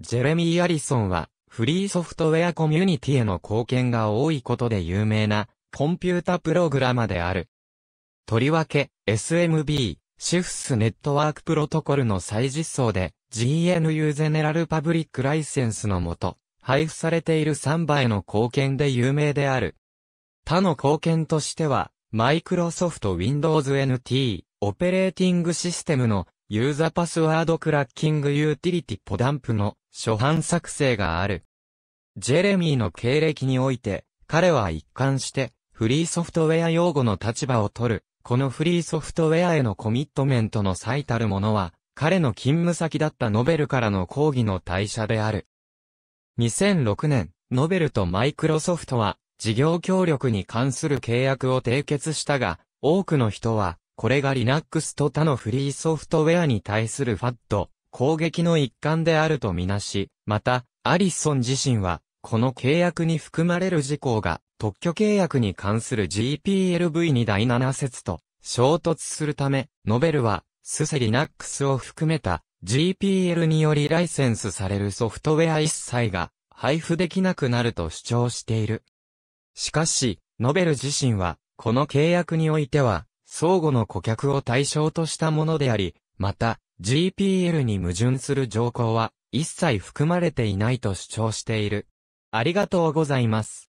ジェレミー・アリソンは、フリーソフトウェアコミュニティへの貢献が多いことで有名な、コンピュータプログラマである。とりわけ、SMB、シフスネットワークプロトコルの再実装で、GNU ゼネラルパブリックライセンスのもと、配布されているサンバへの貢献で有名である。他の貢献としては、マイクロソフト Windows NT、オペレーティングシステムのユーザパスワードクラッキングユーティリティポダンプの初版作成がある。ジェレミーの経歴において、彼は一貫して、フリーソフトウェア用語の立場を取る。このフリーソフトウェアへのコミットメントの最たるものは、彼の勤務先だったノベルからの抗議の退社である。2006年、ノベルとマイクロソフトは、事業協力に関する契約を締結したが、多くの人は、これが Linux と他のフリーソフトウェアに対するファッド、攻撃の一環であるとみなし、また、アリソン自身は、この契約に含まれる事項が、特許契約に関する GPLV に第7節と衝突するため、ノベルは、スセリナックスを含めた GPL によりライセンスされるソフトウェア一切が配布できなくなると主張している。しかし、ノベル自身は、この契約においては、相互の顧客を対象としたものであり、また、GPL に矛盾する条項は一切含まれていないと主張している。ありがとうございます。